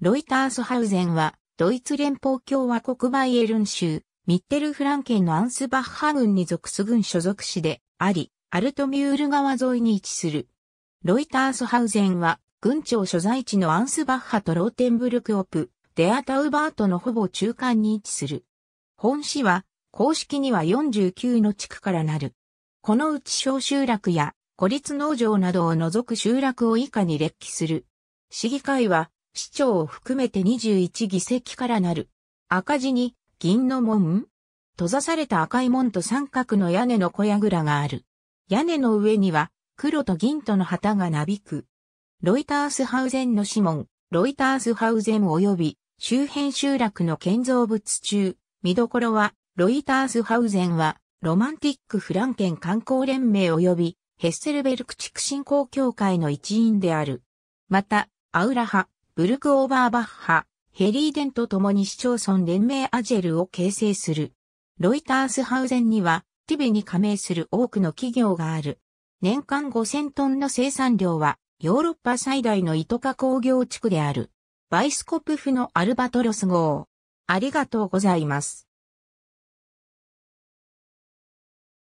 ロイタースハウゼンは、ドイツ連邦共和国バイエルン州、ミッテルフランケンのアンスバッハ軍に属する。所属市であり、アルトミュール川沿いに位置する。ロイタースハウゼンは、軍庁所在地のアンスバッハとローテンブルクオプ、デアタウバートのほぼ中間に位置する。本市は、公式には49の地区からなる。このうち小集落や孤立農場などを除く集落を以下に列記する。市議会は市長を含めて21議席からなる。赤字に、銀の門閉ざされた赤い門と三角の屋根の小屋倉がある。屋根の上には、黒と銀との旗がなびく。ロイタースハウゼンの指紋、ロイタースハウゼン及び周辺集落の建造物中、見どころは、ロイタースハウゼンは、ロマンティックフランケン観光連盟及びヘッセルベルク地区振興協会の一員である。また、アウラハ、ブルク・オーバーバッハ、ヘリーデンと共に市町村連盟アジェルを形成する。ロイタースハウゼンには、ティビに加盟する多くの企業がある。年間5000トンの生産量は、ヨーロッパ最大の糸化工業地区である。バイスコプフのアルバトロス号。ありがとうございます。